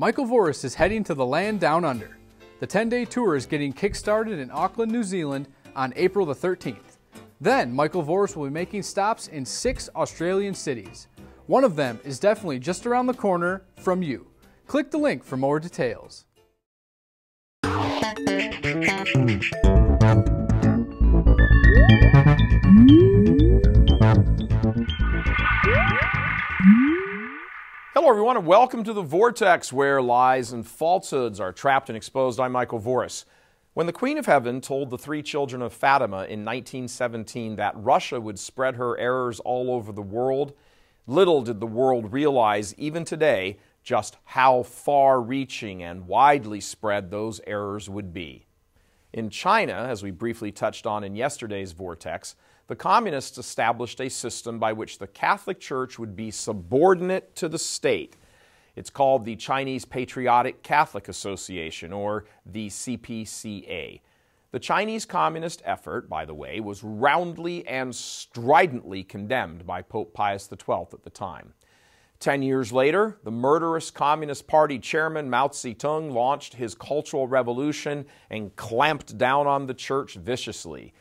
Michael Voris is heading to the land down under. The 10 day tour is getting kickstarted in Auckland, New Zealand on April the 13th. Then Michael Voris will be making stops in six Australian cities. One of them is definitely just around the corner from you. Click the link for more details. everyone, and welcome to the Vortex, where lies and falsehoods are trapped and exposed. I'm Michael Voris. When the Queen of Heaven told the three children of Fatima in 1917 that Russia would spread her errors all over the world, little did the world realize, even today, just how far reaching and widely spread those errors would be. In China, as we briefly touched on in yesterday's Vortex, the communists established a system by which the Catholic Church would be subordinate to the state. It's called the Chinese Patriotic Catholic Association, or the CPCA. The Chinese communist effort, by the way, was roundly and stridently condemned by Pope Pius XII at the time. Ten years later, the murderous Communist Party chairman Mao Zedong launched his Cultural Revolution and clamped down on the church viciously.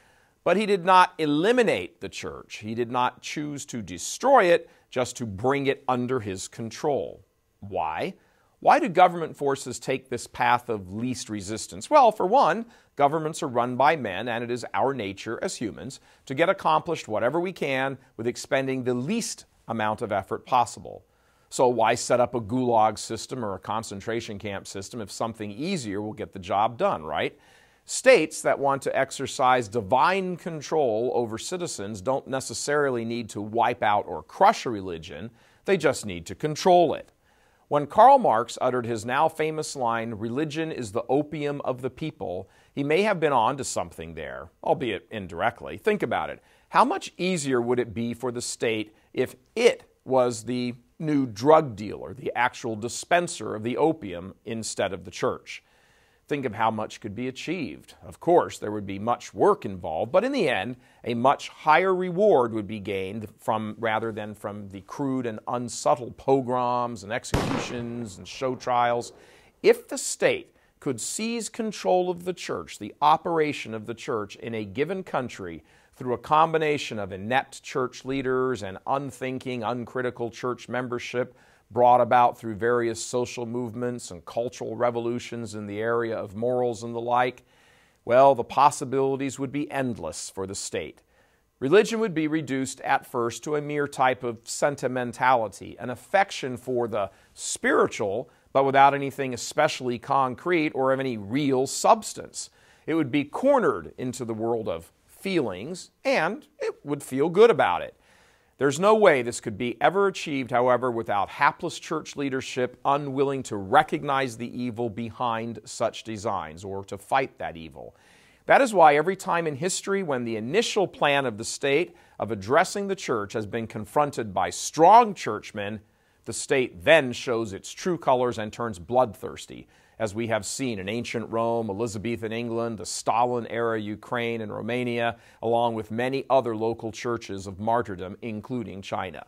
But he did not eliminate the church. He did not choose to destroy it, just to bring it under his control. Why? Why do government forces take this path of least resistance? Well, for one, governments are run by men, and it is our nature as humans to get accomplished whatever we can with expending the least amount of effort possible. So, why set up a gulag system or a concentration camp system if something easier will get the job done, right? States that want to exercise divine control over citizens don't necessarily need to wipe out or crush a religion, they just need to control it. When Karl Marx uttered his now famous line, religion is the opium of the people, he may have been on to something there, albeit indirectly. Think about it. How much easier would it be for the state if it was the new drug dealer, the actual dispenser of the opium, instead of the church? Think of how much could be achieved. Of course, there would be much work involved, but in the end, a much higher reward would be gained from rather than from the crude and unsubtle pogroms and executions and show trials. If the state could seize control of the church, the operation of the church in a given country, through a combination of inept church leaders and unthinking, uncritical church membership, brought about through various social movements and cultural revolutions in the area of morals and the like, well, the possibilities would be endless for the state. Religion would be reduced at first to a mere type of sentimentality, an affection for the spiritual, but without anything especially concrete or of any real substance. It would be cornered into the world of feelings, and it would feel good about it. There's no way this could be ever achieved, however, without hapless church leadership unwilling to recognize the evil behind such designs or to fight that evil. That is why every time in history when the initial plan of the state of addressing the church has been confronted by strong churchmen, the state then shows its true colors and turns bloodthirsty as we have seen in ancient Rome, Elizabethan England, the Stalin era Ukraine and Romania, along with many other local churches of martyrdom, including China.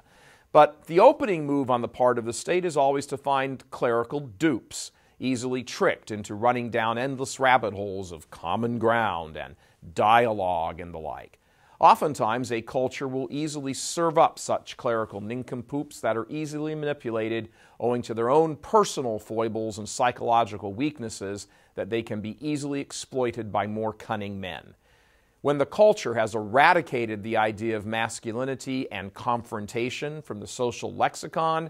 But the opening move on the part of the state is always to find clerical dupes, easily tricked into running down endless rabbit holes of common ground and dialogue and the like. Oftentimes, a culture will easily serve up such clerical nincompoops that are easily manipulated owing to their own personal foibles and psychological weaknesses that they can be easily exploited by more cunning men. When the culture has eradicated the idea of masculinity and confrontation from the social lexicon,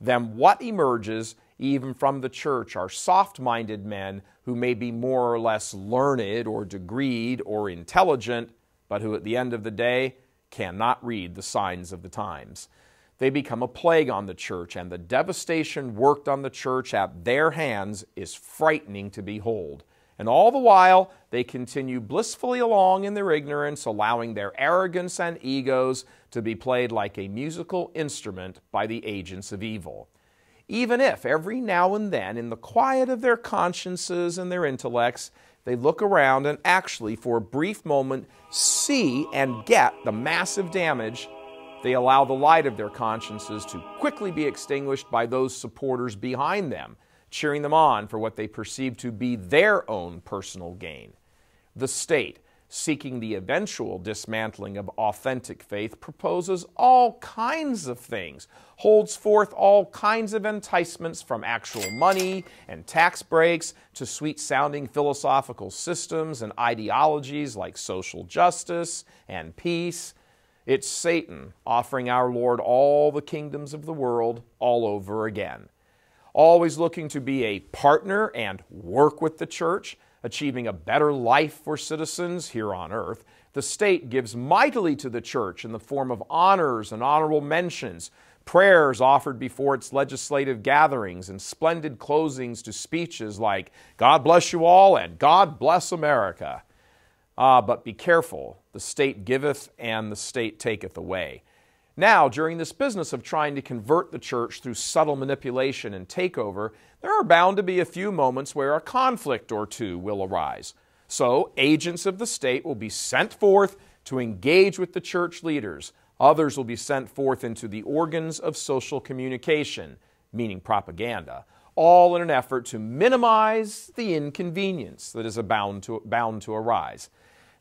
then what emerges even from the church are soft minded men who may be more or less learned or degreed or intelligent, but who at the end of the day cannot read the signs of the times. They become a plague on the church, and the devastation worked on the church at their hands is frightening to behold. And all the while, they continue blissfully along in their ignorance, allowing their arrogance and egos to be played like a musical instrument by the agents of evil. Even if, every now and then, in the quiet of their consciences and their intellects, they look around and actually, for a brief moment, see and get the massive damage. They allow the light of their consciences to quickly be extinguished by those supporters behind them, cheering them on for what they perceive to be their own personal gain. The state, seeking the eventual dismantling of authentic faith, proposes all kinds of things, holds forth all kinds of enticements from actual money and tax breaks to sweet sounding philosophical systems and ideologies like social justice and peace. It's Satan offering our Lord all the kingdoms of the world all over again. Always looking to be a partner and work with the church achieving a better life for citizens here on earth, the state gives mightily to the church in the form of honors and honorable mentions, prayers offered before its legislative gatherings, and splendid closings to speeches like, God bless you all and God bless America. Ah, but be careful, the state giveth and the state taketh away. Now, during this business of trying to convert the church through subtle manipulation and takeover, there are bound to be a few moments where a conflict or two will arise. So, agents of the state will be sent forth to engage with the church leaders. Others will be sent forth into the organs of social communication, meaning propaganda, all in an effort to minimize the inconvenience that is bound to, bound to arise.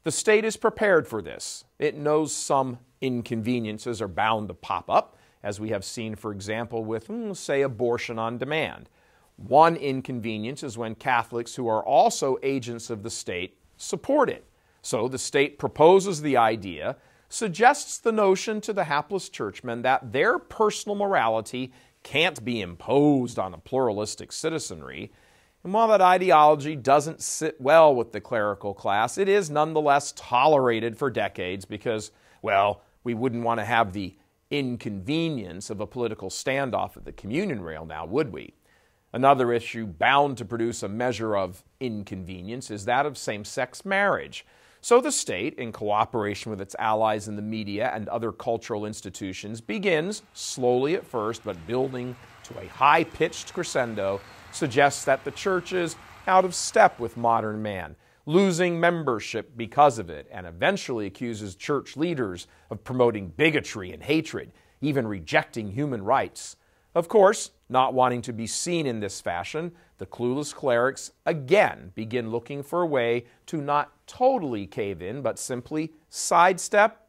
The state is prepared for this. It knows some inconveniences are bound to pop up, as we have seen, for example, with, hmm, say, abortion on demand. One inconvenience is when Catholics who are also agents of the state support it. So the state proposes the idea, suggests the notion to the hapless churchmen that their personal morality can't be imposed on a pluralistic citizenry. And while that ideology doesn't sit well with the clerical class, it is nonetheless tolerated for decades because, well, we wouldn't want to have the inconvenience of a political standoff at the communion rail now, would we? Another issue bound to produce a measure of inconvenience is that of same sex marriage. So the state, in cooperation with its allies in the media and other cultural institutions, begins, slowly at first, but building to a high pitched crescendo, suggests that the church is out of step with modern man losing membership because of it, and eventually accuses church leaders of promoting bigotry and hatred, even rejecting human rights. Of course, not wanting to be seen in this fashion, the clueless clerics again begin looking for a way to not totally cave in, but simply sidestep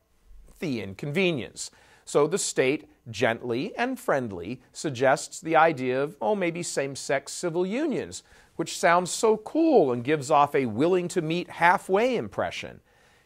the inconvenience. So the state gently and friendly suggests the idea of, oh, maybe same sex civil unions which sounds so cool and gives off a willing to meet halfway impression.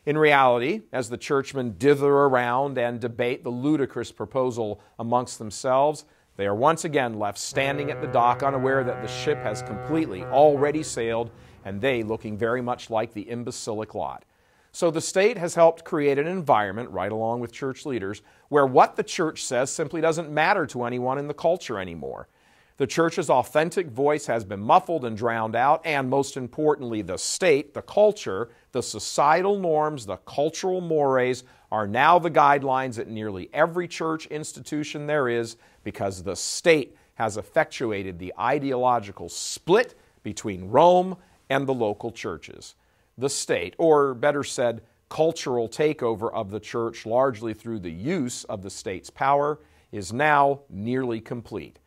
In reality, as the churchmen dither around and debate the ludicrous proposal amongst themselves, they are once again left standing at the dock, unaware that the ship has completely already sailed, and they looking very much like the imbecilic lot. So the state has helped create an environment, right along with church leaders, where what the church says simply doesn't matter to anyone in the culture anymore. The church's authentic voice has been muffled and drowned out, and most importantly, the state, the culture, the societal norms, the cultural mores are now the guidelines at nearly every church institution there is because the state has effectuated the ideological split between Rome and the local churches. The state, or better said, cultural takeover of the church largely through the use of the state's power, is now nearly complete.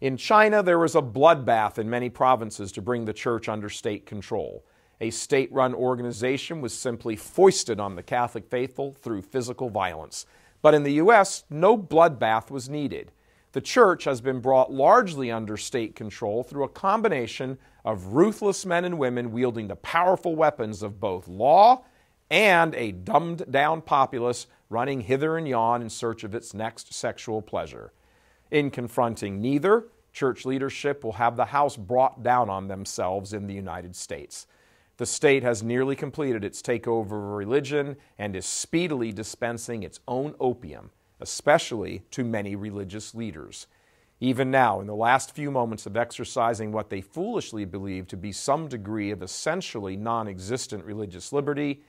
In China, there was a bloodbath in many provinces to bring the church under state control. A state run organization was simply foisted on the Catholic faithful through physical violence. But in the U.S., no bloodbath was needed. The church has been brought largely under state control through a combination of ruthless men and women wielding the powerful weapons of both law and a dumbed down populace running hither and yon in search of its next sexual pleasure. In confronting neither, church leadership will have the house brought down on themselves in the United States. The state has nearly completed its takeover of religion and is speedily dispensing its own opium, especially to many religious leaders. Even now, in the last few moments of exercising what they foolishly believe to be some degree of essentially non existent religious liberty,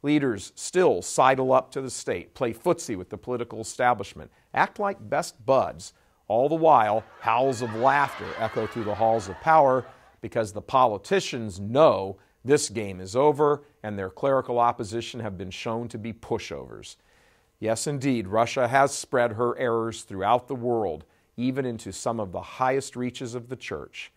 leaders still sidle up to the state, play footsie with the political establishment, act like best buds, all the while, howls of laughter echo through the halls of power because the politicians know this game is over and their clerical opposition have been shown to be pushovers. Yes, indeed, Russia has spread her errors throughout the world, even into some of the highest reaches of the church.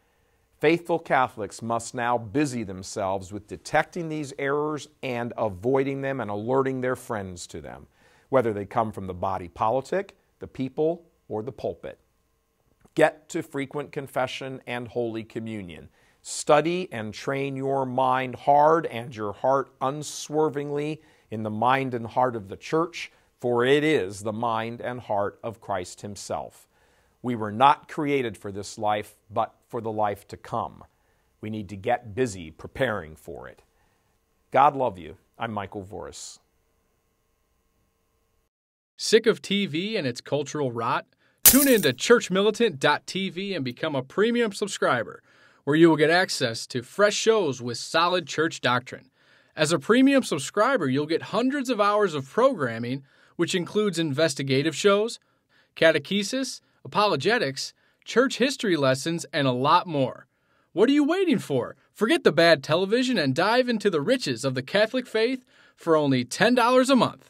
Faithful Catholics must now busy themselves with detecting these errors and avoiding them and alerting their friends to them, whether they come from the body politic, the people, or the pulpit. Get to frequent confession and Holy Communion. Study and train your mind hard and your heart unswervingly in the mind and heart of the church, for it is the mind and heart of Christ Himself. We were not created for this life, but for the life to come. We need to get busy preparing for it. God love you. I'm Michael Voris. Sick of TV and its cultural rot? Tune in to churchmilitant.tv and become a premium subscriber, where you will get access to fresh shows with solid church doctrine. As a premium subscriber, you'll get hundreds of hours of programming, which includes investigative shows, catechesis, apologetics, church history lessons, and a lot more. What are you waiting for? Forget the bad television and dive into the riches of the Catholic faith for only $10 a month.